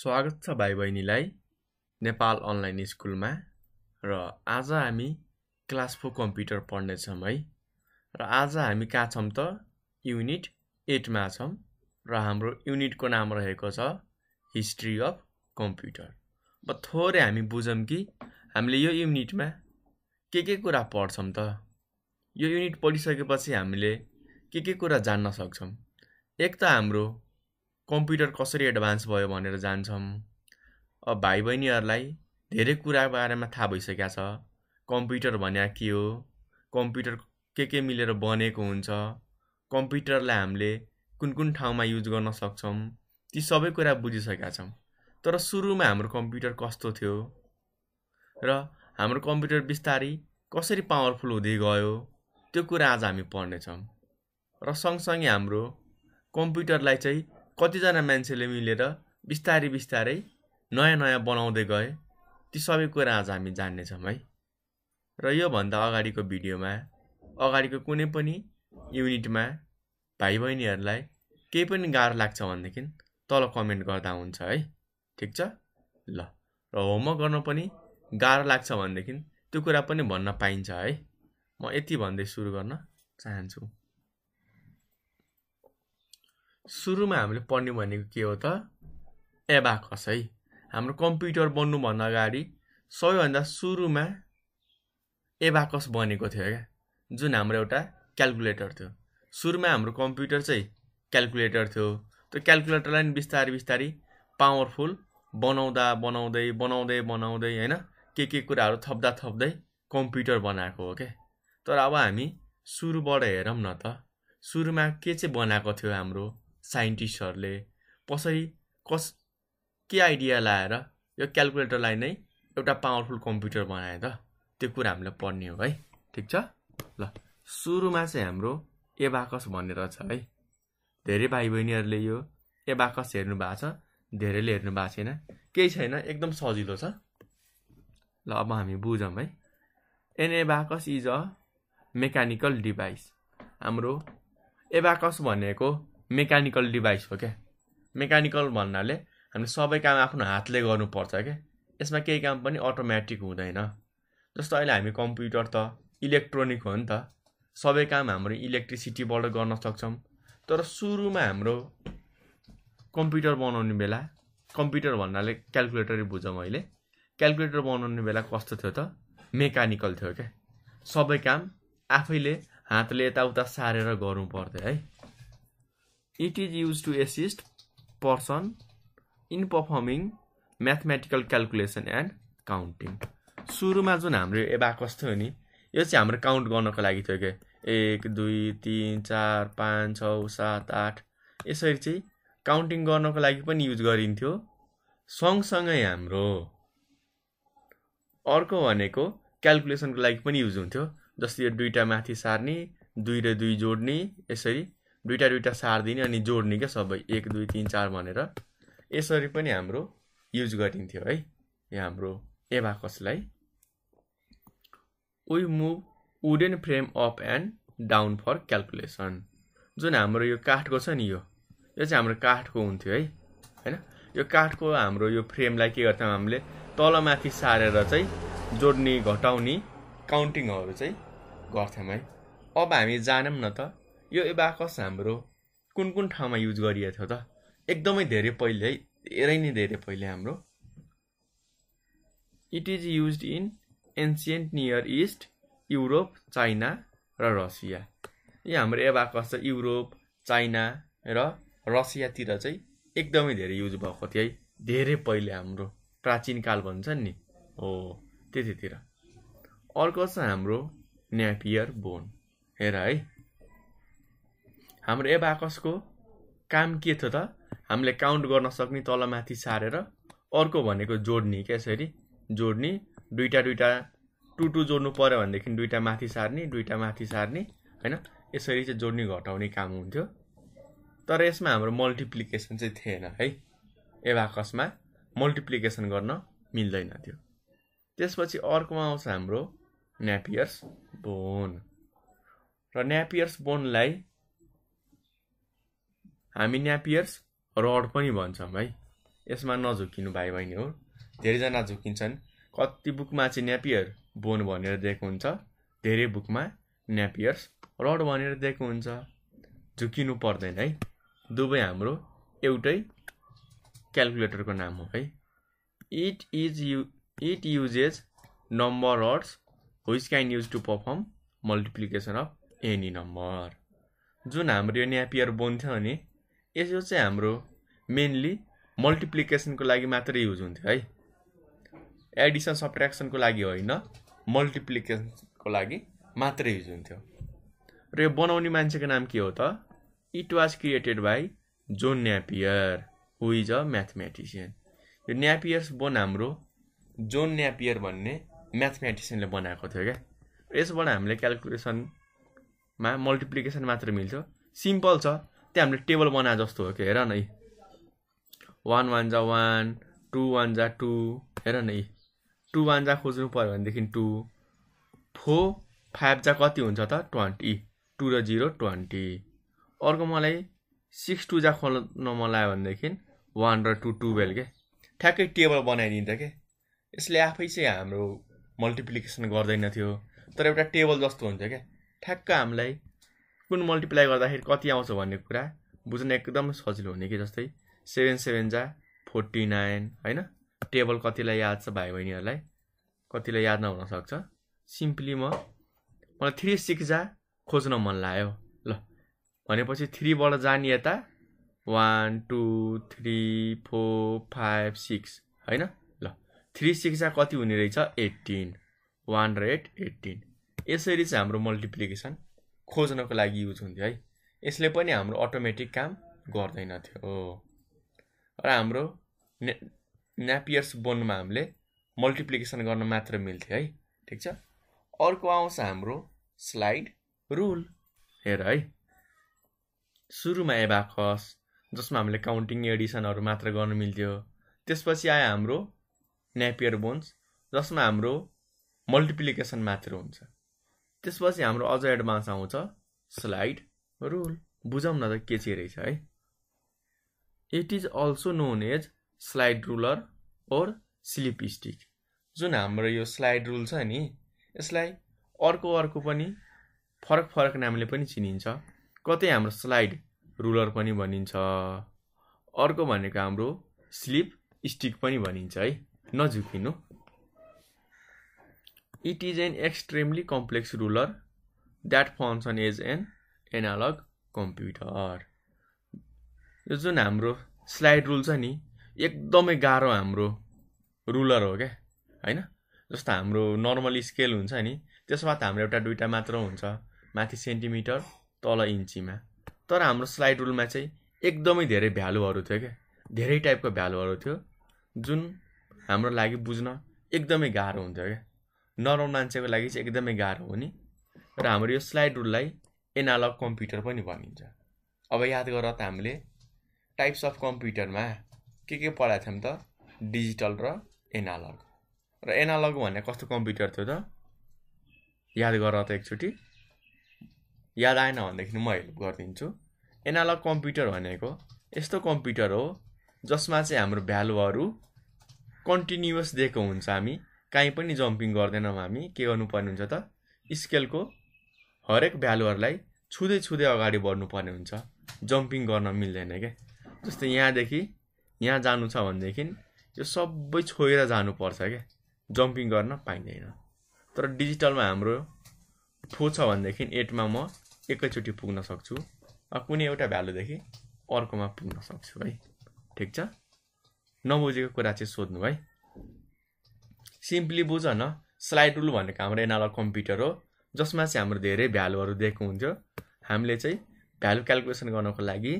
स्वागत छ भाइ बहिनीलाई नेपाल अनलाइन स्कुलमा र आज हामी क्लास फोर कम्प्युटर पढ्नेछौँ है र आज हामी कहाँ छौँ त युनिट एटमा छौँ र हाम्रो युनिटको नाम रहेको छ हिस्ट्री अफ कम्प्युटर अब थोरै हामी बुझौँ कि हामीले यो युनिटमा के के कुरा पढ्छौँ त यो युनिट पढिसकेपछि हामीले के के कुरा जान्न सक्छौँ एक त हाम्रो कम्प्युटर कसरी एडभान्स भयो भनेर जान्छौँ अब भाइ बहिनीहरूलाई धेरै कुरा बारेमा थाहा भइसकेको छ कम्प्युटर भने के हो कम्प्युटर के के मिलेर बनेको हुन्छ कम्प्युटरलाई हामीले कुन कुन ठाउँमा युज गर्न सक्छौँ ती सबै कुरा बुझिसकेका छौँ तर सुरुमा हाम्रो कम्प्युटर कस्तो थियो र हाम्रो कम्प्युटर बिस्तारै कसरी पावरफुल हुँदै गयो त्यो कुरा आज हामी पढ्नेछौँ र सँगसँगै हाम्रो कम्प्युटरलाई चाहिँ कतिजना मान्छेले मिलेर बिस्तारै बिस्तारै नयाँ नयाँ बनाउँदै गए ती सबै कुरा आज हामी जान्नेछौँ है र योभन्दा अगाडिको भिडियोमा अगाडिको कुनै पनि युनिटमा भाइ बहिनीहरूलाई केही पनि गाह्रो लाग्छ भनेदेखि तल कमेन्ट गर्दा हुन्छ है ठिक छ ल र होमवर्क गर्न पनि गाह्रो लाग्छ भनेदेखि त्यो कुरा पनि भन्न पाइन्छ है म यति भन्दै सुरु गर्न चाहन्छु सुरुमा हामीले पढ्ने भनेको के हो त एबाकस है हाम्रो कम्प्युटर बन्नुभन्दा अगाडि सबैभन्दा सुरुमा एबाकस बनेको थियो क्या जुन हाम्रो एउटा क्यालकुलेटर थियो सुरुमा हाम्रो कम्प्युटर चाहिँ क्यालकुलेटर थियो त्यो क्यालकुलेटरलाई नि बिस्तारै बिस्तारै पावरफुल बनाउँदा बनाउँदै बनाउँदै बनाउँदै होइन के के कुराहरू थप्दा थप्दै कम्प्युटर बनाएको हो क्या तर अब हामी सुरुबाट हेरौँ न त सुरुमा के चाहिँ बनाएको थियो हाम्रो साइन्टिस्टहरूले कसरी कस के आइडिया लाएर यो क्यालकुलेटरलाई नै एउटा पावरफुल कम्प्युटर बनाए त त्यो कुरा हामीले पढ्ने हो है ठिक छ ल सुरुमा चाहिँ हाम्रो एबाकस भनेर छ है धेरै भाइ बहिनीहरूले यो एबाकस हेर्नु भएको छ धेरैले हेर्नु भएको छैन केही छैन एकदम सजिलो छ ल अब हामी बुझौँ है an abacus is a mechanical device हाम्रो एबाकस भनेको मेकानिकल डिभाइस हो क्या मेकानिकल भन्नाले हामीले सबै काम आफ्नो हातले गर्नुपर्छ क्या यसमा केही काम पनि अटोमेटिक हुँदैन जस्तो अहिले हामी कम्प्युटर त इलेक्ट्रोनिक हो नि त सबै काम हाम्रो इलेक्ट्रिसिटीबाट गर्न सक्छौँ तर सुरुमा हाम्रो कम्प्युटर बनाउने बेला कम्प्युटर भन्नाले क्यालकुलेटरै बुझौँ अहिले क्यालकुलेटर बनाउने बेला कस्तो थियो त मेकानिकल थियो क्या सबै काम आफैले हातले यताउता सारेर गर्नु पर्थ्यो है it is use to assist person in performing mathematical calculation and counting सुरुमा जुन हाम्रो एबाकस थियो नि यो चाहिँ हाम्रो काउन्ट गर्नको लागि थियो क्या एक दुई तिन चार पाँच छ सात आठ यसरी चाहिँ काउन्टिङ गर्नको लागि पनि युज गरिन्थ्यो सँगसँगै हाम्रो अर्को भनेको क्यालकुलेसनको लागि पनि युज हुन्थ्यो जस्तै यो दुईवटा माथि सार्ने दुई र दुई जोड्ने यसरी दुइटा दुइटा सारिदिने अनि जोड्ने क्या सबै एक दुई तिन चार भनेर यसरी पनि हाम्रो युज गरिन्थ्यो है यो हाम्रो एभाकसलाई we move wooden frame up and down for calculation जुन हाम्रो यो काठको छ नि यो यो चाहिँ हाम्रो काठको हुन्थ्यो है होइन यो काठको हाम्रो यो फ्रेमलाई के गर्थ्यौँ हामीले तलमाथि सारेर चाहिँ जोड्ने घटाउने काउन्टिङहरू चाहिँ गर्थ्यौँ है अब हामी जानौँ न त यो एबाकस हाम्रो कुन कुन ठाउँमा युज गरिएको थियो त एकदमै धेरै पहिले है धेरै नै धेरै पहिले हाम्रो it is use in ancient near east Europe China र रसिया यो हाम्रो एबाकस चाहिँ युरोप चाइना र रसियातिर चाहिँ एकदमै धेरै युज भएको थियो है धेरै पहिले हाम्रो प्राचीन काल भन्छन् नि हो त्यतितिर अर्को छ हाम्रो न्यापियर बोन हेर है हाम्रो एबाकसको काम के थियो त हामीले काउन्ट गर्न सक्ने तलमाथि सारेर अर्को भनेको जोड्ने क्या यसरी जोड्ने दुईवटा दुईवटा टु टु जोड्नु पऱ्यो भनेदेखि दुईवटा माथि सार्ने दुईवटा माथि सार्ने होइन यसरी चाहिँ जोड्ने घटाउने काम हुन्थ्यो तर यसमा हाम्रो मल्टिप्लिकेसन चाहिँ थिएन है एभाकसमा मल्टिप्लिकेसन गर्न मिल्दैन थियो त्यसपछि अर्कोमा आउँछ हाम्रो न्यापियर्स बोन र न्यापियर्स बोनलाई हामी न्यापियर्स रड पनि भन्छौँ है यसमा नझुकिनु भाइ बहिनी हो धेरैजना झुकिन्छन् कति बुकमा चाहिँ न्यापियर बोन भनेर दिएको हुन्छ धेरै बुकमा न्यापियर्स रड भनेर दिएको हुन्छ झुकिनु पर्दैन है दुवै हाम्रो एउटै क्यालकुलेटरको नाम हो है it is you it uses number rods which can use to perform multiplication of any number जुन हाम्रो यो न्यापियर बोन थियो नि यसो चाहिँ हाम्रो मेन्ली मल्टिप्लिकेसनको लागि मात्रै युज हुन्थ्यो है एडिसन सब्ट्रेक्सनको लागि होइन मल्टिप्लिकेसनको लागि मात्रै युज हुन्थ्यो र यो बनाउने मान्छेको नाम के हो त it was created by John Napier who is a mathematician यो न्यापियर्स बोन हाम्रो जोन न्यापियर भन्ने म्याथमेटिसियनले बनाएको थियो क्या यसबाट हामीले क्यालकुलेसनमा मल्टिप्लिकेसन मात्र मिल्थ्यो सिम्पल छ त्यहाँ हामीले टेबल बनाए जस्तो हो कि हेर न यी वान वान जा वान टू वान जा टू हेर न यी टू वान जा खोज्नु पऱ्यो भनेदेखि टू फोर फाइभ जा कति हुन्छ त ट्वेन्टी टू र जिरो ट्वेन्टी अर्को मलाई सिक्स टू जा खोल्न मन लाग्यो भनेदेखि वान र टू टुवेल्भ के ठ्याक्कै टेबल बनाइदिन्छ के यसले आफै चाहिँ हाम्रो मल्टिप्लिकेसन गर्दैन थियो तर एउटा टेबल जस्तो हुन्छ क्या ठ्याक्क हामीलाई कुन मल्टिप्लाई गर्दाखेरि कति आउँछ भन्ने कुरा बुझ्न एकदम सजिलो हुने कि जस्तै सेभेन सेभेन जा फोर्टी नाइन होइन टेबल कतिलाई याद छ भाइ बहिनीहरूलाई कतिलाई याद नहुनसक्छ सिम्पली म मलाई थ्री सिक्स जा खोज्न मन लाग्यो ल भनेपछि थ्रीबाट जाने यता one two three four five six होइन ल थ्री सिक्स जा कति हुने रहेछ एट्टिन वान र एट एट्टिन यसरी चाहिँ हाम्रो मल्टिप्लिकेसन खोज्नको लागि युज हुन्थ्यो है यसले पनि हाम्रो अटोमेटिक काम गर्दैन थियो र हाम्रो ने न्यापियर्स बोनमा हामीले मल्टिप्लिकेसन गर्न मात्र मिल्थ्यो है ठिक छ अर्को आउँछ हाम्रो स्लाइड रुल हेर है सुरुमा एबाकस जसमा हामीले काउन्टिङ एडिसनहरू मात्र गर्न मिल्थ्यो त्यसपछि आयो हाम्रो नेपियर बोन्स जसमा हाम्रो मल्टिप्लिकेसन मात्र हुन्छ त्यसपछि हाम्रो अझ एडभान्स आउँछ स्लाइड रुल बुझौँ न त के चाहिँ रहेछ है it is also known as slide ruler or slip stick जुन हाम्रो यो स्लाइड रुल छ नि यसलाई अर्को अर्को पनि फरक फरक नामले पनि चिनिन्छ कतै हाम्रो स्लाइड रुलर पनि भनिन्छ अर्को भनेको हाम्रो स्लिप स्टिक पनि भनिन्छ है नझुकिनु it is an extremely complex ruler that function is an analog computer यो जुन हाम्रो स्लाइड रुल छ नि एकदमै गाह्रो हाम्रो रुलर हो क्या होइन जस्तो हाम्रो नर्मली स्केल हुन्छ नि त्यसमा त हाम्रो एउटा दुइटा मात्र हुन्छ माथि सेन्टिमिटर तल इन्चीमा तर हाम्रो स्लाइड रुलमा चाहिँ एकदमै धेरै भ्यालुहरू थियो क्या धेरै टाइपको भ्यालुहरू थियो जुन हाम्रो लागि बुझ्न एकदमै गाह्रो हुन्थ्यो क्या नर्मल मान्छेको लागि चाहिँ एकदमै गाह्रो हो नि र हाम्रो यो स्लाइड रुललाई एनालग कम्प्युटर पनि भनिन्छ अब याद गर त हामीले टाइप्स अफ कम्प्युटरमा के के पढाएको थियौँ त डिजिटल र एनालग र एनालग भने कस्तो कम्प्युटर थियो त याद गर त एकचोटि याद आएन भनेदेखि म हेल्प गरिदिन्छु एनालग कम्प्युटर भनेको यस्तो कम्प्युटर हो जसमा चाहिँ हाम्रो भ्यालुहरू कन्टिन्युस दिएको हुन्छ हामी काहीँ पनि जम्पिङ गर्दैनौँ हामी के गर्नुपर्ने हुन्छ त स्केलको हरेक भ्यालुहरूलाई छुँदै छुँदै अगाडि बढ्नुपर्ने हुन्छ जम्पिङ गर्न मिल्दैन क्या जस्तै यहाँदेखि यहाँ जानु छ भनेदेखि यो सबै छोएर जानुपर्छ क्या जम्पिङ गर्न पाइँदैन तर डिजिटलमा हाम्रो ठो छ भनेदेखि एटमा म एकैचोटि पुग्न सक्छु कुनै एउटा भ्यालुदेखि अर्कोमा पुग्न सक्छु है ठिक छ नबुझेको कुरा चाहिँ सोध्नु है सिम्पली बुझ न स्लाइड रुल भनेको हाम्रो एनालग कम्प्युटर हो जसमा चाहिँ हाम्रो धेरै भ्यालुहरू दिएको हुन्थ्यो हामीले चाहिँ भ्यालु क्यालकुलेसन गर्नको लागि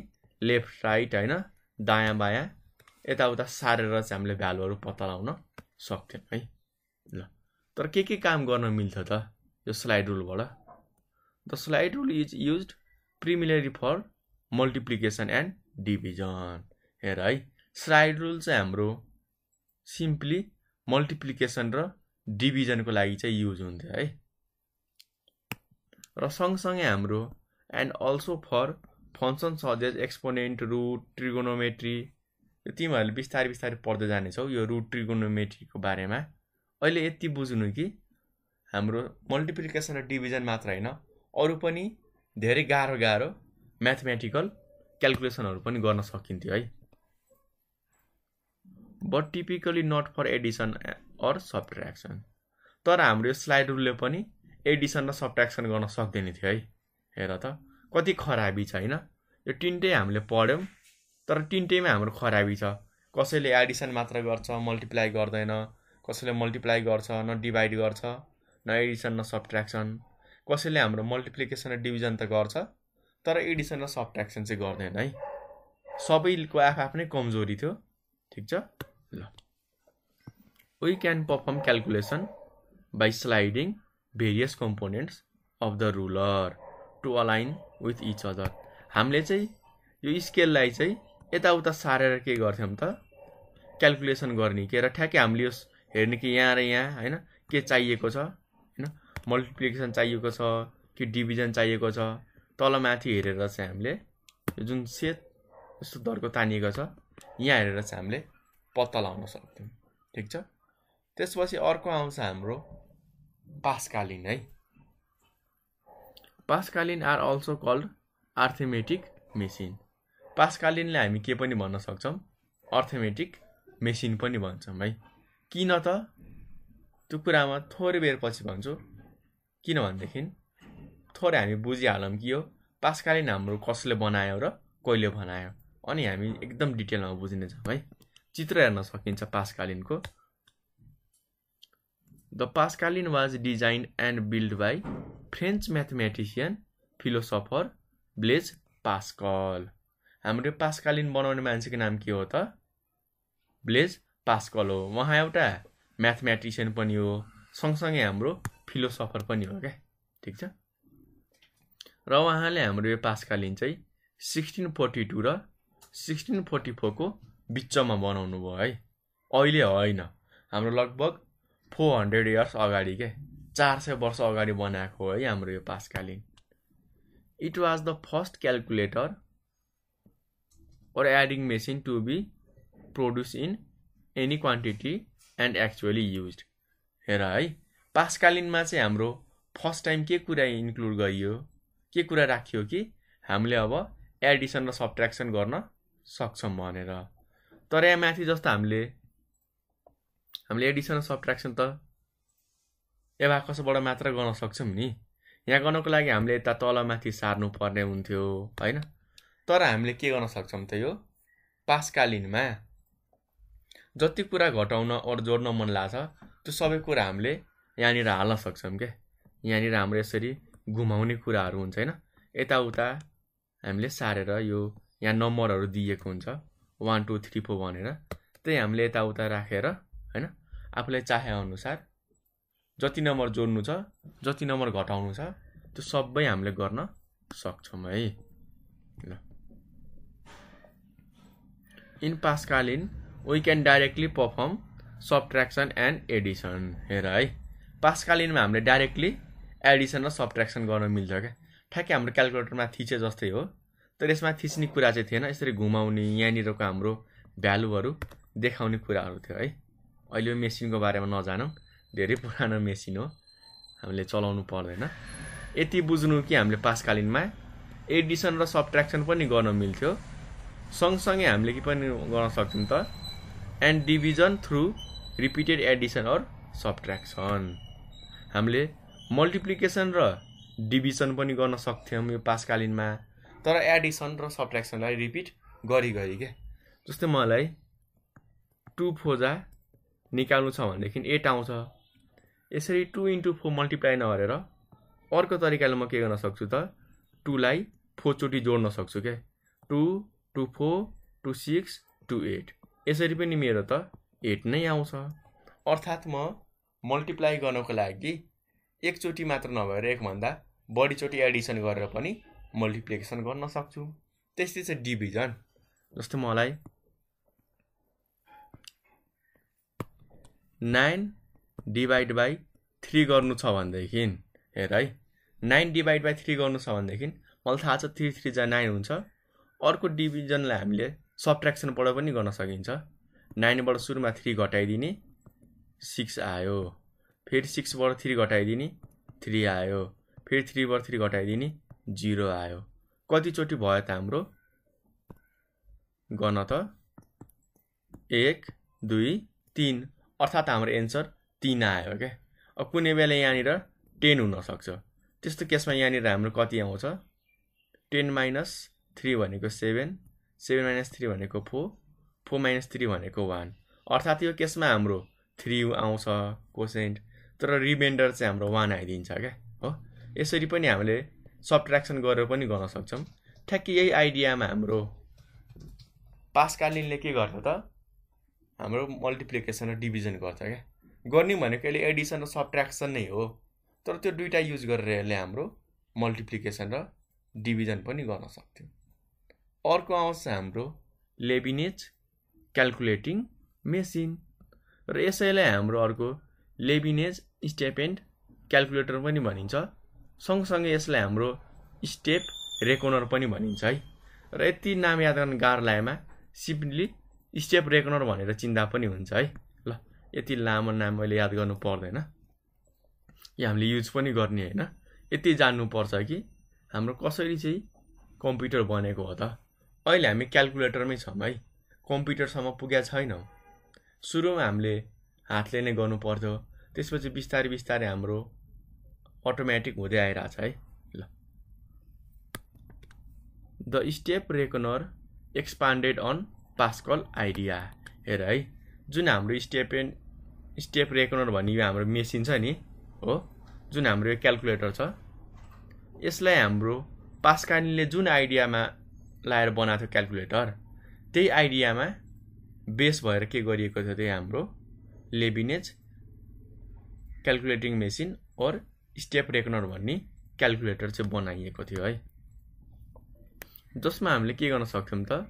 लेफ्ट राइट होइन दायाँ बायाँ यताउता सारेर चाहिँ हामीले भ्यालुहरू पत्ता लगाउन सक्थ्यौँ है ल तर के के काम गर्न मिल्थ्यो त यो स्लाइड रुलबाट the slide rule is use primarily for multiplication and division हेर है स्लाइड रुल चाहिँ हाम्रो सिम्पली मल्टिप्लिकेसन र डिभिजनको लागि चाहिँ युज हुन्थ्यो है र सँगसँगै हाम्रो and also for function such as exponent root trigonometry तिमीहरूले बिस्तारै बिस्तारै पढ्दै जानेछौ यो रुट ट्रिगोनोमेट्रीको बारेमा अहिले यति बुझ्नु कि हाम्रो मल्टिप्लिकेसन र डिभिजन मात्र होइन अरू पनि धेरै गाह्रो गाह्रो म्याथमेटिकल क्यालकुलेसनहरू पनि गर्न सकिन्थ्यो है but typically not for addition or subtraction तर हाम्रो यो स्लाइड रुलले पनि एडिसन र सब्ट्रेक्सन गर्न सक्दैन थियो है हेर त कति खराबी छ होइन यो तिनटै हामीले पढ्यौँ तर तिनटैमा हाम्रो खराबी छ कसैले एडिसन मात्र गर्छ मल्टिप्लाई गर्दैन कसैले मल्टिप्लाई गर्छ न डिभाइड गर्छ न एडिसन न सब्ट्रेक्सन कसैले हाम्रो मल्टिप्लिकेसन र डिभिजन त गर्छ तर एडिसन र सब्ट्रेक्सन चाहिँ गर्दैन है सबैको आफआफ्नै कमजोरी थियो ठिक छ ल we can perform calculation by sliding various components of the ruler to align with each other हामीले चाहिँ यो स्केललाई चाहिँ यताउता सारेर के गर्थ्यौँ त क्यालकुलेसन गर्ने के र ठ्याक्कै हामीले यो हेर्ने कि यहाँ र यहाँ होइन के चाहिएको छ होइन मल्टिप्लिकेसन चाहिएको छ कि डिभिजन चाहिएको छ तलमाथि हेरेर चाहिँ हामीले जुन सेत यस्तो दरको तानिएको छ यहाँ हेरेर चाहिँ हामीले पत्ता लगाउन सक्थ्यौँ ठिक छ त्यसपछि अर्को आउँछ हाम्रो पासकालीन है Pascaline are also called arithmetic machine पासकालीनले हामी के पनि भन्न सक्छौँ अर्थमेटिक मेसिन पनि भन्छौँ है किन त त्यो कुरामा थोरै बेर पछि भन्छु किनभनेदेखि थोरै हामी बुझिहालौँ कि यो पासकालीन हाम्रो कसले बनायो र कहिले बनायो अनि हामी एकदम डिटेलमा बुझ्नेछौँ है चित्र हेर्न सकिन्छ पास्कालिनको the Pascaline was design and build by French mathematician philosopher Blaise Pascal हाम्रो पास्कालिन बनाउने मान्छेको नाम के हो त ब्लेज पास्कल हो उहाँ एउटा म्याथमेटिसियन पनि हो सँगसँगै हाम्रो फिलोसफर पनि हो क्या ठिक छ र उहाँले हाम्रो यो पास्कालिन चाहिँ सिक्सटिन फोर्टी टू र सिक्सटिन फोर्टी फोरको बिचमा बनाउनु भयो है अहिले होइन हाम्रो लगभग फोर हन्ड्रेड इयर्स अगाडि के चार सय वर्ष अगाडि बनाएको हो है हाम्रो यो Pascaline it was the first calculator or adding machine to be produce in any quantity and actually use हेर है पासकालीनमा चाहिँ हाम्रो फर्स्ट टाइम के कुरा इन्क्लुड गरियो के कुरा राखियो कि हामीले अब एडिसन र सब्ट्र्याक्सन गर्न सक्छौँ भनेर तर यहाँ माथि जस्तो हामीले हामीले एडिसन सब्ट्राक्सन त एभाकसबाट मात्र गर्न सक्छौँ नि यहाँ गर्नको लागि हामीले यता तल माथि पर्ने हुन्थ्यो होइन तर हामीले के गर्न सक्छौँ त यो पासकालीनमा जति कुरा घटाउन अरू जोड्न मन लाग्छ त्यो सबै कुरा हामीले यहाँनिर हाल्न सक्छौँ क्या यहाँनिर हाम्रो यसरी घुमाउने कुराहरू हुन्छ होइन यताउता हामीले सारेर यो यहाँ नम्बरहरू दिएको हुन्छ वान टू थ्री फोर भनेर त्यही हामीले यताउता राखेर होइन आफूलाई चाहेअनुसार जति नम्बर जोड्नु छ जति नम्बर घटाउनु छ त्यो सबै हामीले गर्न सक्छौँ है ल in Pascaline we can directly perform subtraction and addition हेर है पासकालीनमा हामीले डाइरेक्टली एडिसन र सब्ट्र्याक्सन गर्न मिल्छ क्या ठ्याक्कै हाम्रो क्यालकुलेटरमा थिचे जस्तै हो तर यसमा थिच्ने कुरा चाहिँ थिएन यसरी घुमाउने यहाँनिरको हाम्रो भ्यालुहरू देखाउने कुराहरू थियो है अहिले यो मेसिनको बारेमा नजानौँ धेरै पुरानो मेसिन हो हामीले चलाउनु पर्दैन यति बुझ्नु कि हामीले पासकालीनमा एडिसन र सब्ट्र्याक्सन पनि गर्न मिल्थ्यो सँगसँगै हामीले के पनि गर्न सक्थ्यौँ त and division through repeated addition or subtraction हामीले मल्टिप्लिकेसन र डिभिजन पनि गर्न सक्थ्यौँ यो पासकालीनमा तर एडिसन र सब्ट्रेक्सनलाई रिपिट गरी गरी क्या जस्तै मलाई टु फोजा निकाल्नु छ भनेदेखि एट आउँछ यसरी टु इन्टु फोर मल्टिप्लाई नगरेर अर्को तरिकाले म के गर्न सक्छु त टुलाई फोरचोटि जोड्न सक्छु क्या two two four two six two eight यसरी पनि मेरो त एट नै आउँछ अर्थात् म मल्टिप्लाई गर्नको लागि एकचोटि मात्र नभएर एकभन्दा बढीचोटि एडिसन गरेर पनि मल्टिप्लिकेसन गर्न सक्छु त्यस्तै छ डिभिजन जस्तो मलाई नाइन डिभाइड बाई थ्री गर्नु छ भनेदेखि हेर है नाइन डिभाइड बाई थ्री गर्नु छ भनेदेखि मलाई थाहा छ थ्री थ्री जा नाइन हुन्छ अर्को डिभिजनलाई हामीले सब्ट्रेक्सनबाट पनि गर्न सकिन्छ नाइनबाट सुरुमा थ्री घटाइदिने सिक्स आयो फेरि सिक्सबाट थ्री घटाइदिने थ्री आयो फेरि थ्रीबाट थ्री घटाइदिने जिरो आयो कतिचोटि भयो त हाम्रो गर्न त एक दुई तिन अर्थात् हाम्रो एन्सर तिन आयो क्या अब कुनै बेला यहाँनिर टेन हुनसक्छ त्यस्तो केसमा यहाँनिर हाम्रो कति आउँछ टेन माइनस थ्री भनेको सेभेन सेभेन माइनस थ्री भनेको फोर फोर माइनस थ्री भनेको वान अर्थात् यो केसमा हाम्रो थ्री आउँछ कोसेन्ट तर रिमाइन्डर चाहिँ हाम्रो वान आइदिन्छ क्या हो यसरी पनि हामीले सब्ट्र्याक्सन गरेर पनि गर्न सक्छौँ ठ्याक्कै यही आइडियामा हाम्रो पासकालीनले के गर्छ त हाम्रो मल्टिप्लिकेसन र डिभिजन गर्छ क्या गर्ने भनेको यसले एडिसन र सब्ट्र्याक्सन नै हो तर त्यो दुइटा युज गरेर यसले हाम्रो मल्टिप्लिकेसन र डिभिजन पनि गर्न सक्थ्यो अर्को आउँछ हाम्रो लेबिनेज क्यालकुलेटिङ मेसिन र यसैलाई हाम्रो अर्को लेबिनेज स्टेपेन्ट क्यालकुलेटर पनि भनिन्छ सँगसँगै यसलाई हाम्रो स्टेप रेकोनर पनि भनिन्छ है र यति नाम याद गर्न गाह्रो लागेमा सिम्पली स्टेप रेकनर भनेर चिन्दा पनि हुन्छ है ल यति लामो नाम मैले याद गर्नु पर्दैन यो हामीले युज पनि गर्ने होइन यति जान्नुपर्छ कि हाम्रो कसरी चाहिँ कम्प्युटर बनेको हो त अहिले हामी क्यालकुलेटरमै छौँ है कम्प्युटरसम्म पुगेका छैनौँ सुरुमा हामीले हातले नै गर्नु पर्थ्यो त्यसपछि बिस्तारै बिस्तारै हाम्रो अटोमेटिक हुँदै आइरहेछ है ल the step reckoner expanded on Pascal idea हेर है जुन हाम्रो स्टेप एन स्टेप रेकनर भन्ने यो हाम्रो मेसिन छ नि हो जुन हाम्रो यो क्यालकुलेटर छ यसलाई हाम्रो पास्कानीले जुन आइडियामा लाएर बनाएको थियो क्यालकुलेटर त्यही आइडियामा बेस भएर के गरिएको थियो त्यही हाम्रो Leibniz calculating machine or step reckoner भन्ने क्यालकुलेटर चाहिँ बनाइएको थियो है जसमा हामीले के गर्न सक्छौँ त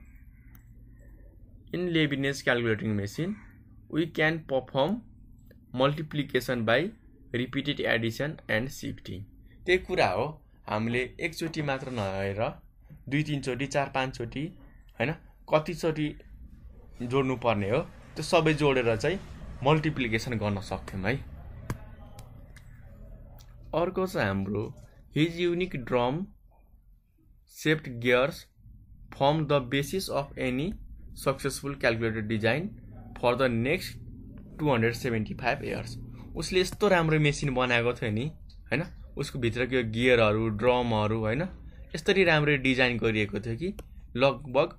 in Leibniz calculating machine we can perform multiplication by repeated addition and shifting त्यही कुरा हो हामीले एकचोटि मात्र नहेर दुई तिनचोटि चार पाँचचोटि होइन कतिचोटि जोड्नुपर्ने हो त्यो सबै जोडेर चाहिँ मल्टिप्लिकेसन गर्न सक्थ्यौँ है अर्को छ हाम्रो his unique drum shaft gears form the basis of any successful calculator design for the next two hundred seventy five years उसले यस्तो राम्रो मेसिन बनाएको थियो नि होइन उसको भित्रको गियरहरू ड्रमहरू होइन यस्तरी राम्रो डिजाइन गरिएको थियो कि लगभग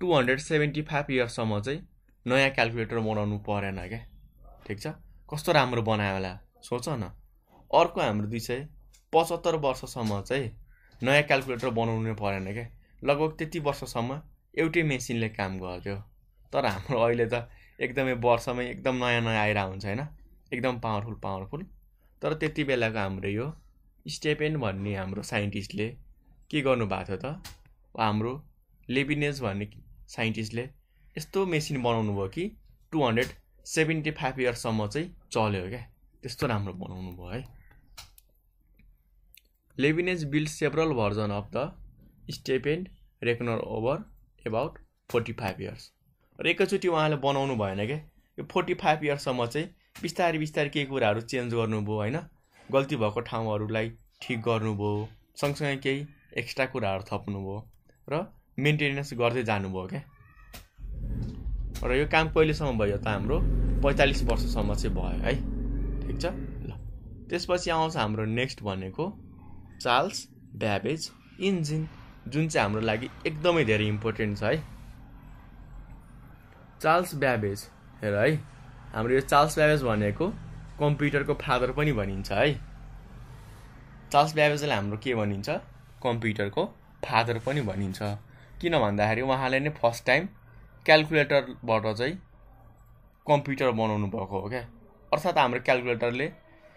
टु हन्ड्रेड सेभेन्टी फाइभ इयर्ससम्म चाहिँ नयाँ क्यालकुलेटर बनाउनु परेन क्या ठिक छ कस्तो राम्रो बनायो होला सोच न अर्को हाम्रो दुई सय पचहत्तर वर्षसम्म चाहिँ नयाँ क्यालकुलेटर बनाउनु परेन क्या लगभग त्यति वर्षसम्म एउटै मेसिनले काम गर्थ्यो तर हाम्रो अहिले त एकदमै वर्षमै एकदम नयाँ नयाँ आएर हुन्छ होइन एकदम पावरफुल पावरफुल तर त्यति बेलाको हाम्रो यो स्टेपेन भन्ने हाम्रो साइन्टिस्टले के गर्नुभएको थियो त हाम्रो लेबिनेज भन्ने साइन्टिस्टले यस्तो मेसिन बनाउनु भयो कि टु हन्ड्रेड सेभेन्टी फाइभ इयर्ससम्म चाहिँ चल्यो क्या त्यस्तो राम्रो बनाउनु भयो है build built several versions of the stipend over over about 45 years र एकैचोटि उहाँले बनाउनु भएन क्या यो फोर्टी फाइभ इयर्ससम्म चाहिँ बिस्तारै बिस्तारै केही कुराहरू चेन्ज गर्नुभयो होइन गल्ती भएको ठाउँहरूलाई ठिक गर्नुभयो सँगसँगै केही एक्स्ट्रा कुराहरू थप्नुभयो र मेन्टेनेन्स गर्दै जानुभयो क्या र यो काम कहिलेसम्म भयो त हाम्रो पैँतालिस वर्षसम्म चाहिँ भयो है ठिक छ ल त्यसपछि आउँछ हाम्रो नेक्स्ट भनेको चार्ल्स ब्याबेज इन्जिन जुन चाहिँ हाम्रो लागि एकदमै धेरै इम्पोर्टेन्ट छ है चार्ल्स ब्याबेज हेर है हाम्रो यो चार्ल्स ब्याबेज भनेको कम्प्युटरको फादर पनि भनिन्छ है चार्ल्स ब्याबेजलाई हाम्रो के भनिन्छ कम्प्युटरको फादर पनि भनिन्छ किन भन्दाखेरि उहाँले नै फर्स्ट टाइम क्यालकुलेटरबाट चाहिँ कम्प्युटर बनाउनु भएको हो क्या अर्थात् हाम्रो क्यालकुलेटरले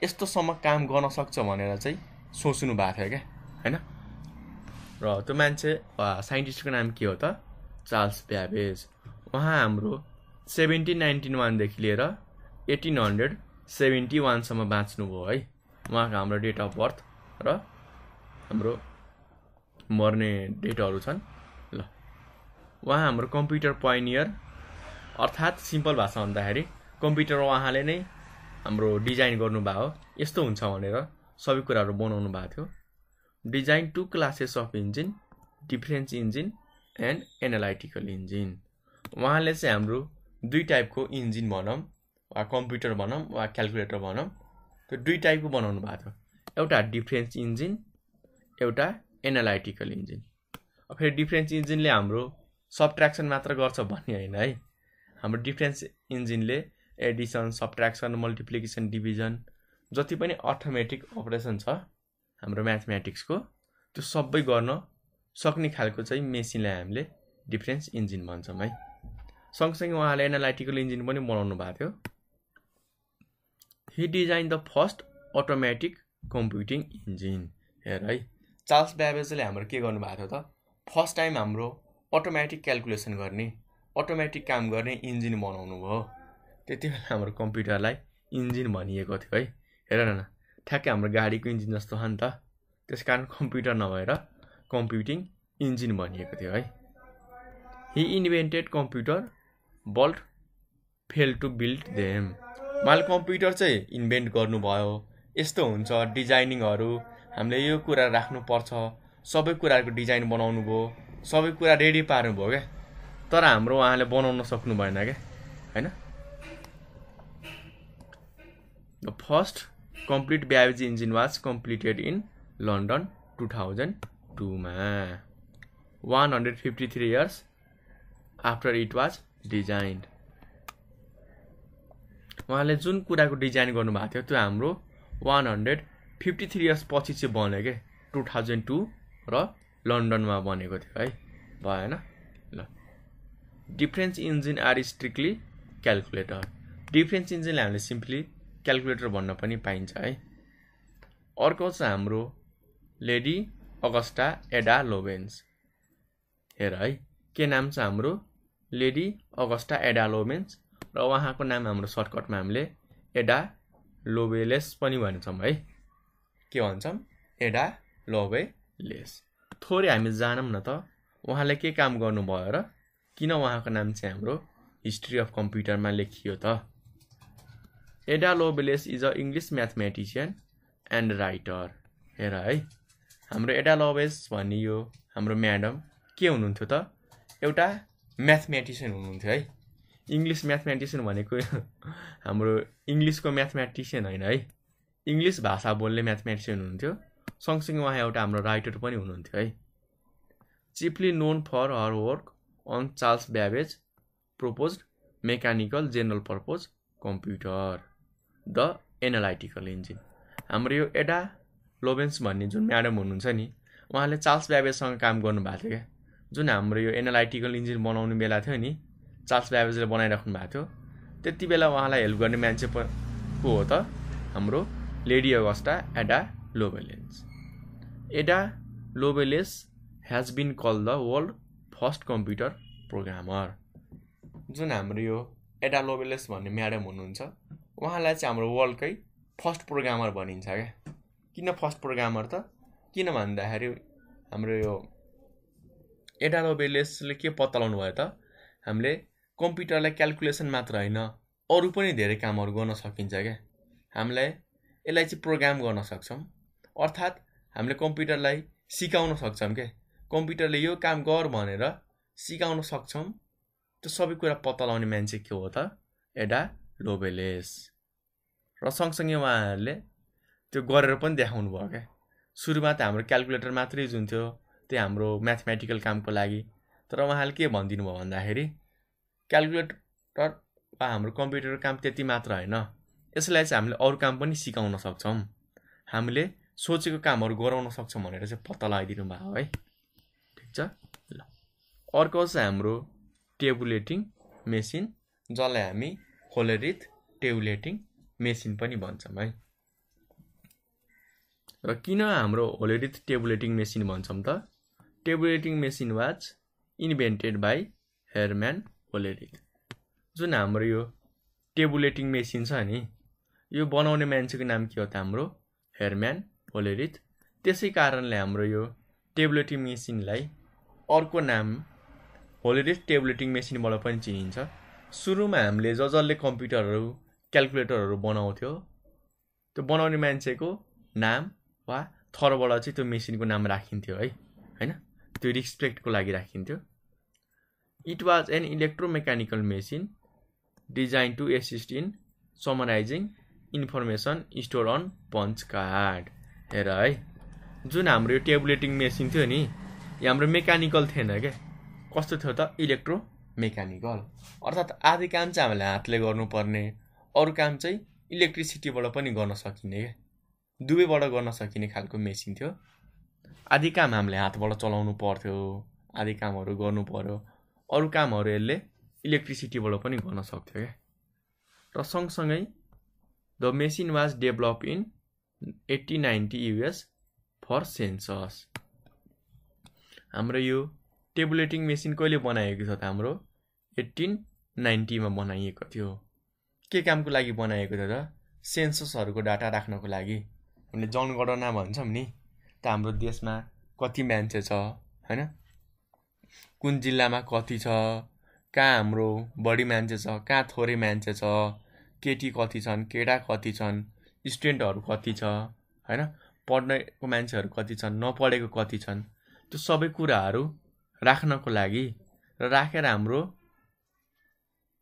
यस्तोसम्म काम गर्न सक्छ भनेर चाहिँ सोच्नु भएको थियो क्या होइन र त्यो मान्छे साइन्टिस्टको नाम के हो त चार्ल्स ब्याबेज उहाँ हाम्रो सेभेन्टिन नाइन्टिन वानदेखि लिएर एटिन हन्ड्रेड सेभेन्टी वानसम्म बाँच्नुभयो है उहाँको हाम्रो डेट अफ बर्थ र हाम्रो मर्ने डेटहरू छन् ल उहाँ हाम्रो कम्प्युटर पाइनियर अर्थात् सिम्पल भाषा भन्दाखेरि कम्प्युटर उहाँले नै हाम्रो डिजाइन गर्नुभएको यस्तो हुन्छ भनेर सबै कुराहरू बनाउनु भएको थियो design two classes of engine difference engine and analytical engine उहाँले चाहिँ हाम्रो दुई टाइपको इन्जिन भनौँ वा कम्प्युटर भनौँ वा क्यालकुलेटर भनौँ त्यो दुई टाइपको बनाउनु भएको थियो एउटा डिफ्रेन्स इन्जिन एउटा एनालाइटिकल इन्जिन फेरि डिफ्रेन्स इन्जिनले हाम्रो सब्ट्र्याक्सन मात्र गर्छ भन्ने होइन है हाम्रो डिफ्रेन्स इन्जिनले एडिसन सब्ट्र्याक्सन मल्टिप्लिकेसन डिभिजन जति पनि अटोमेटिक अपरेसन छ हाम्रो म्याथमेटिक्सको त्यो सबै गर्न सक्ने खालको चाहिँ मेसिनलाई हामीले डिफ्रेन्स इन्जिन भन्छौँ है सँगसँगै उहाँले एनालाइटिकल इन्जिन पनि बनाउनु भएको थियो he design the first automatic computing engine हेर है चार्ल्स ब्याबेजले हाम्रो के गर्नुभएको थियो त फर्स्ट टाइम हाम्रो अटोमेटिक क्यालकुलेसन गर्ने अटोमेटिक काम गर्ने इन्जिन बनाउनु भयो त्यति बेला हाम्रो कम्प्युटरलाई इन्जिन भनिएको थियो है हेर न ठ्याक्कै हाम्रो गाडीको इन्जिन जस्तो हो नि त त्यस कारण कम्प्युटर नभएर कम्प्युटिङ इन्जिन भनिएको थियो है he invented computer but fail to build them मैले कम्प्युटर चाहिँ इन्भेन्ट गर्नुभयो यस्तो हुन्छ डिजाइनिङहरू हामीले यो कुरा राख्नुपर्छ सबै कुराहरूको डिजाइन बनाउनु भयो सबै कुरा रेडी पार्नुभयो क्या तर हाम्रो उहाँले बनाउन सक्नु भएन क्या होइन the first complete Babbage engine was completed in London two thousand टूमा one hundred fifty three years after it was design उहाँले जुन कुराको डिजाइन गर्नुभएको थियो त्यो हाम्रो one hundred fifty three years पछि चाहिँ बन्यो के टु थाउजन्ड टू र लन्डनमा बनेको थियो है भएन ल difference engine are strictly calculator difference इन्जिनले हामीले सिम्पली क्यालकुलेटर भन्न पनि पाइन्छ है अर्को छ हाम्रो लेडी अगस्टा एडा लोबेन्स हेर है के नाम छ हाम्रो लेडी अगस्टा एडा लोबेन्स र उहाँको नाम हाम्रो सर्टकटमा हामीले एडा लोबेलेस पनि भन्छौँ है के भन्छौँ एडा लोबेलेस थोरै हामी जानौँ न त उहाँले के काम गर्नुभयो र किन उहाँको नाम चाहिँ हाम्रो हिस्ट्री अफ कम्प्युटरमा लेखियो त Ada Lovelace is a English mathematician and writer हेर है हाम्रो एडा लोबेस भन्ने यो हाम्रो म्याडम के हुनुहुन्थ्यो त एउटा म्याथमेटिसियन हुनुहुन्थ्यो है इङ्ग्लिस म्याथमेटिसियन भनेको हाम्रो इङ्ग्लिसको म्याथमेटिसियन होइन है इङ्ग्लिस भाषा बोल्ने म्याथमेटिसियन हुनुहुन्थ्यो सँगसँगै उहाँ एउटा हाम्रो राइटर पनि हुनुहुन्थ्यो है chiefly known for her work on Charles Babbage propose mechanical general purpose computer the analytical engine हाम्रो यो एडा लोबेन्स भन्ने जुन म्याडम हुनुहुन्छ नि उहाँले चार्ल्स ब्याबेजसँग काम गर्नुभएको थियो क्या जुन हाम्रो यो एनालाइटिकल इन्जिन बनाउने बेला थियो नि चार्ल्स ब्याबेजले बनाइराख्नु भएको थियो त्यति बेला उहाँलाई हेल्प गर्ने मान्छे को हो त हाम्रो लेडी अगस्टा एडा लोबेलेन्स Ada Lovelace has been call the world first computer programmer जुन हाम्रो यो एडा लोबेलेस भन्ने म्याडम हुनुहुन्छ उहाँलाई चाहिँ हाम्रो वर्ल्डकै फर्स्ट प्रोग्रामर भनिन्छ क्या किन फर्स्ट प्रोग्रामर त किन भन्दाखेरि हाम्रो यो एडा के पत्ता लगाउनु भयो त हामीले कम्प्युटरलाई क्यालकुलेसन मात्र होइन अरू पनि धेरै कामहरू गर्न सकिन्छ क्या हामीलाई यसलाई चाहिँ प्रोग्राम गर्न सक्छौँ अर्थात् हामीले कम्प्युटरलाई सिकाउन सक्छौँ क्या कम्प्युटरले यो काम गर भनेर सिकाउन सक्छौँ त्यो सबै कुरा पत्ता लगाउने मान्छे के हो त एडा लोबेलेस र सँगसँगै उहाँहरूले त्यो गरेर पनि देखाउनु भयो क्या सुरुमा त हाम्रो क्यालकुलेटर मात्रै जुन थियो त्यो हाम्रो म्याथमेटिकल कामको लागि तर उहाँले के भनिदिनु भयो भन्दाखेरि क्यालकुलेटर वा हाम्रो कम्प्युटरको काम त्यति मात्र होइन यसलाई चाहिँ हामीले अरू काम पनि सिकाउन सक्छौँ हामीले सोचेको कामहरू गराउन सक्छौँ भनेर चाहिँ पत्ता लगाइदिनु भयो है ठिक छ ल अर्को चाहिँ हाम्रो टेबुलेटिङ मेसिन जसलाई हामी होलेरिथ टेबुलेटिङ मेसिन पनि भन्छौँ है र किन हाम्रो होलोरिथ टेबुलेटिङ मेसिन भन्छौँ त tabulating machine was invented by Herman Hollerith जुन हाम्रो यो टेबुलेटिङ मेसिन छ नि यो बनाउने मान्छेको नाम के हो त हाम्रो हेयरम्यान होलेरिथ त्यसै कारणले हाम्रो यो टेबुलेटिङ मेसिनलाई अर्को नाम होलेरिथ टेबुलेटिङ मेसिनबाट पनि चिनिन्छ सुरुमा हामीले ज जसले कम्प्युटरहरू क्यालकुलेटरहरू बनाउँथ्यो त्यो बनाउने मान्छेको नाम वा थरबाट चाहिँ त्यो मेसिनको नाम राखिन्थ्यो है होइन त्यो रिस्पेक्टको लागि राखिन्थ्यो it was an electromechanical machine design to assist in summarizing information store on punch card हेर है जुन हाम्रो यो टेबलेटिङ मेसिन थियो नि यो हाम्रो मेकानिकल थिएन क्या कस्तो थियो त इलेक्ट्रो मेकानिकल अर्थात् आदि काम चाहिँ हामीले हातले गर्नुपर्ने अरू काम चाहिँ इलेक्ट्रिसिटीबाट पनि गर्न सकिने क्या दुवैबाट गर्न सकिने खालको मेसिन थियो आदि काम हामीले हातबाट चलाउनु पर्थ्यो आदि कामहरू गर्नु पऱ्यो अरू कामहरू यसले इलेक्ट्रिसिटीबाट पनि गर्न सक्थ्यो क्या र सँगसँगै the machine was develop in eighty ninety US for census हाम्रो यो टेबुलेटिङ मेसिन कहिले बनाएको छ त हाम्रो एट्टिन नाइन्टीमा बनाइएको थियो के कामको लागि बनाएको थियो त सेन्ससहरूको डाटा राख्नको लागि हामीले जनगणना भन्छौँ नि त हाम्रो देशमा कति मान्छे छ होइन कुन जिल्लामा कति छ कहाँ हाम्रो बढी मान्छे छ कहाँ थोरै मान्छे छ केटी कति छन् केटा कति छन् स्टुडेन्टहरू कति छ होइन पढ्नेको मान्छेहरू कति छन् नपढेको कति छन् त्यो सबै कुराहरू राख्नको लागि र राखेर हाम्रो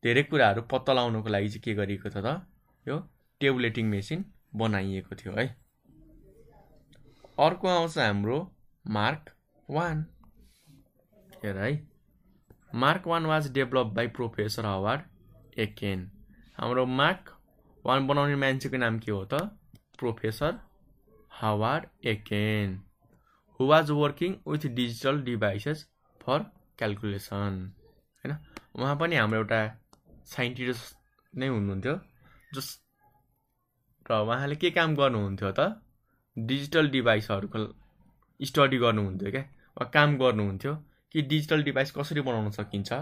धेरै कुराहरू पत्ता लगाउनुको लागि चाहिँ के गरिएको छ त यो टेबलेटिङ मेसिन बनाइएको थियो है अर्को आउँछ हाम्रो मार्क वान हेर है Mark one was develop by professor Howard Aiken हाम्रो मार्क वान बनाउने मान्छेको नाम के हो त professor Howard Aiken who was working with digital devices for calculation होइन उहाँ पनि हाम्रो एउटा साइन्टिस्ट नै हुनुहुन्थ्यो जस र उहाँले के काम गर्नुहुन्थ्यो त डिजिटल डिभाइसहरूको स्टडी गर्नुहुन्थ्यो क्या वा काम गर्नुहुन्थ्यो कि डिजिटल डिभाइस कसरी बनाउन सकिन्छ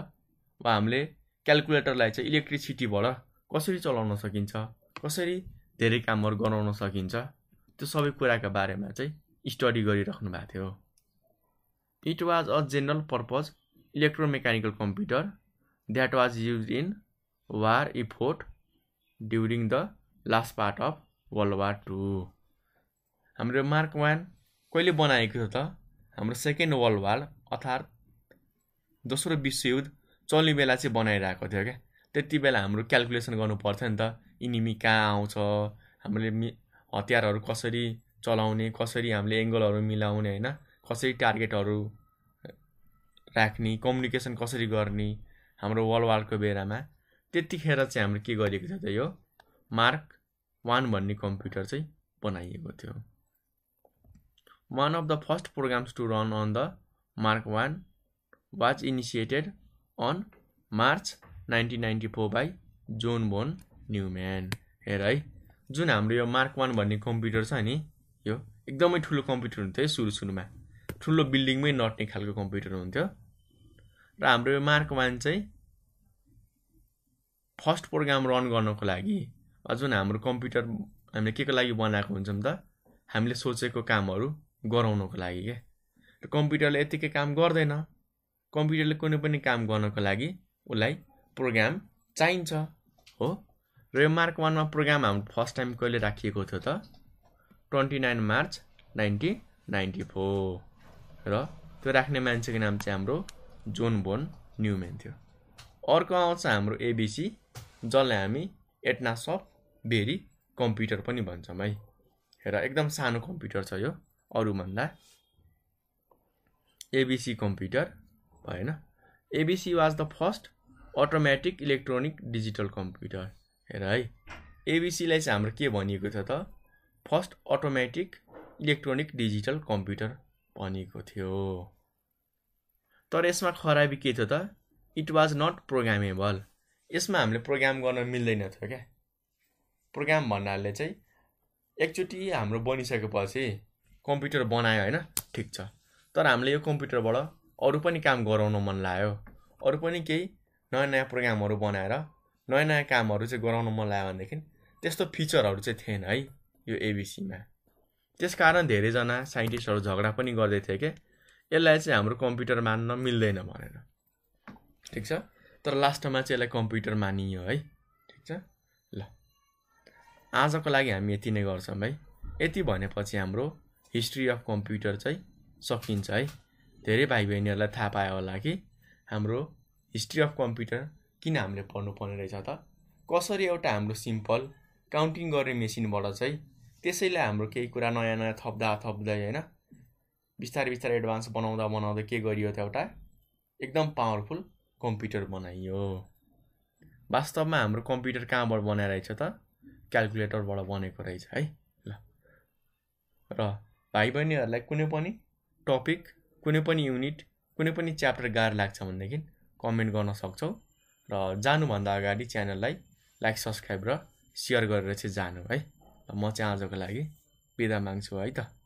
वा हामीले क्यालकुलेटरलाई चाहिँ इलेक्ट्रिसिटीबाट कसरी चलाउन सकिन्छ कसरी धेरै कामहरू गराउन सकिन्छ त्यो सबै कुराका बारेमा चाहिँ स्टडी गरिराख्नु भएको थियो it was a general purpose electromechanical computer that was use in war effort during the last part of world war two हाम्रो मार्क वान कहिले बनाएको थियो त हाम्रो सेकेन्ड वर्ल्ड वार अर्थात् दोस्रो विश्वयुद्ध चल्ने बेला चाहिँ बनाइरहेको थियो क्या त्यति बेला हाम्रो क्यालकुलेसन गर्नुपर्थ्यो नि त इनिमी कहाँ आउँछ हामीले मि हतियारहरू कसरी चलाउने कसरी हामीले एङ्गलहरू मिलाउने होइन कसरी टार्गेटहरू राख्ने कम्युनिकेसन कसरी गर्ने हाम्रो वर्ल्ड वारको बेलामा त्यतिखेर चाहिँ हाम्रो के गरिएको थियो त यो मार्क वान भन्ने कम्प्युटर चाहिँ बनाइएको थियो one of the first programs to run on the Mark one was initiated on March nineteen ninety four by John von Neumann हेर है जुन हाम्रो यो मार्क वान भन्ने कम्प्युटर छ नि यो एकदमै ठुलो कम्प्युटर हुन्थ्यो है सुरु सुरुमा ठुलो बिल्डिङमै नट्ने खालको कम्प्युटर हुन्थ्यो र हाम्रो यो मार्क वान चाहिँ फर्स्ट प्रोग्राम रन गर्नको लागि जुन हाम्रो कम्प्युटर हामीले के को लागि बनाएको हुन्छौँ त हामीले सोचेको कामहरू गराउनको लागि क्या र कम्प्युटरले यत्तिकै काम गर्दैन कम्प्युटरले कुनै पनि काम गर्नको लागि उसलाई प्रोग्राम चाहिन्छ हो र यो मार्क वानमा प्रोग्राम हाम्रो फर्स्ट टाइम कहिले राखिएको थियो त twenty nine March nineteen ninety four र त्यो राख्ने मान्छेको नाम चाहिँ हाम्रो जोन बोन न्युमेन थियो अर्को आउँछ हाम्रो एबिसी जसलाई हामी अफ बेरी कम्प्युटर पनि भन्छौँ है हेर एकदम सानो कम्प्युटर छ यो अरूभन्दा एबिसी कम्प्युटर भएन ABC was the first automatic electronic digital computer हेर है एबिसीलाई चाहिँ हाम्रो के भनिएको छ त first automatic electronic digital computer भनिएको थियो तर यसमा खराबी के थियो त इट वाज नट प्रोग्रामेबल यसमा हामीले प्रोग्राम गर्न मिल्दैन थियो क्या प्रोग्राम भन्नाले चाहिँ एकचोटि हाम्रो बनिसकेपछि कम्प्युटर बनायो होइन ठिक छ तर हामीले यो कम्प्युटरबाट अरू पनि काम गराउन मन लाग्यो अरू पनि केही नयाँ नयाँ प्रोग्रामहरू बनाएर नयाँ नयाँ कामहरू चाहिँ गराउन मन लाग्यो भनेदेखि त्यस्तो फिचरहरू चाहिँ थिएन है यो एबिसीमा त्यस कारण धेरैजना साइन्टिस्टहरू झगडा पनि गर्दै थिए कि यसलाई चाहिँ हाम्रो कम्प्युटर मान्न मिल्दैन भनेर ठिक छ तर लास्टमा चाहिँ यसलाई कम्प्युटर मानियो है ठिक छ ल आजको लागि हामी यति नै गर्छौँ है यति भनेपछि हाम्रो हिस्ट्री अफ कम्प्युटर चाहिँ सकिन्छ है धेरै भाइ बहिनीहरूलाई थाहा पायो होला कि हाम्रो हिस्ट्री अफ कम्प्युटर किन हामीले पढ्नु पढ्नुपर्ने रहेछ त कसरी एउटा हाम्रो सिम्पल काउन्टिङ गर्ने मेसिनबाट चाहिँ त्यसैले हाम्रो केही कुरा नयाँ नयाँ थप्दा थप्दै होइन बिस्तारै बिस्तारै एडभान्स बनाउँदा बनाउँदै के गरियो त एउटा एकदम पावरफुल कम्प्युटर बनाइयो वास्तवमा हाम्रो कम्प्युटर कहाँबाट बनाइरहेछ त क्यालकुलेटरबाट बनेको रहेछ है ल र भाइ बहिनीहरूलाई कुनै पनि टपिक कुनै पनि युनिट कुनै पनि च्याप्टर गाह्रो लाग्छ भनेदेखि कमेन्ट गर्न सक्छौ र जानुभन्दा अगाडि च्यानललाई लाइक सब्सक्राइब र सेयर गरेर चाहिँ जानु है म चाहिँ आजको लागि बिदा माग्छु है त